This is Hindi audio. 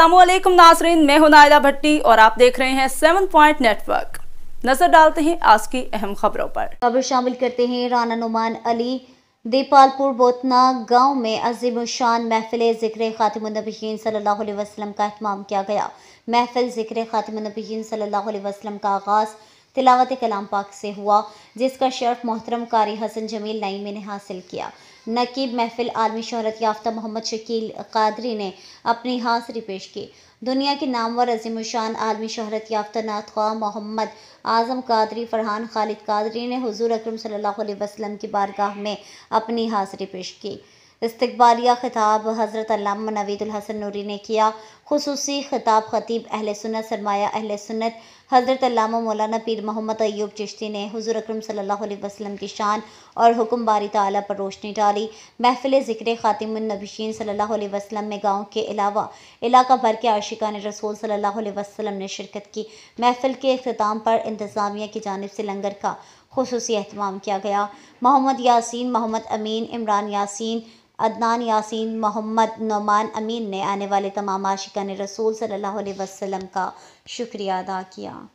असलम नाजरीन मैं हूं नायदा भट्टी और आप देख रहे हैं सेवन पॉइंट नेटवर्क नजर डालते हैं आज की अहम खबरों पर खबर शामिल करते हैं राना नुमान अली दीपालपुर बोतना गांव में अजीम शान महफिल ज़िक्र ख़ातमनबीन सल्ला वसलम का अहतमाम किया गया महफिल ज़िक्र ख़ातमनबीन सल्ला वसलम का आगाज़ तिलावत कलाम पाक से हुआ जिसका शर्फ मोहतरम कारी हसन जमील नईमी ने हासिल किया नकीब महफिल आलमी शहरत याफ्ता मोहम्मद शकील कादरी ने अपनी हाजिरी पेश की दुनिया के नामवर अजीम शान आलमी शहरत याफ्ता नात मोहम्मद आज़म कादरी फ़रहान खालिद कादरी ने हजूर अक्रम वसल्लम की बारगाह में अपनी हाजिरी पेश की इस्तबालिया खिताब हज़रत नवीदुल हसन नूरी ने किया खसूसी खिताब खतीब अहल सुनत सरमाया अहल सुन्नत हज़रत अल्लामा मौलाना पीर मोहम्मद अयूब चिश्ती ने हुजूर अकरम सल्लल्लाहु अलैहि वसल्लम की शान और हुक्म बारी ताला पर रोशनी डाली महफिल ज़िक्र ख़ातिमनबीन सल्लल्लाहु अलैहि वसल्लम में गांव के अलावा इलाका भर के आशिका ने रसूल सल्लल्लाहु अलैहि वसल्लम ने शिरकत की महफिल के अख्ताम पर इंतज़ामिया की जानब से लंगर का खसूस अहतमाम किया गया मोहम्मद यासीन मोहम्मद अमीन इमरान यासीन अदनान यासीन मोहम्मद नुमान अमीन ने आने वाले तमाम आशिका ने रसूल सल्लल्लाहु अलैहि वसल्लम का शुक्रिया अदा किया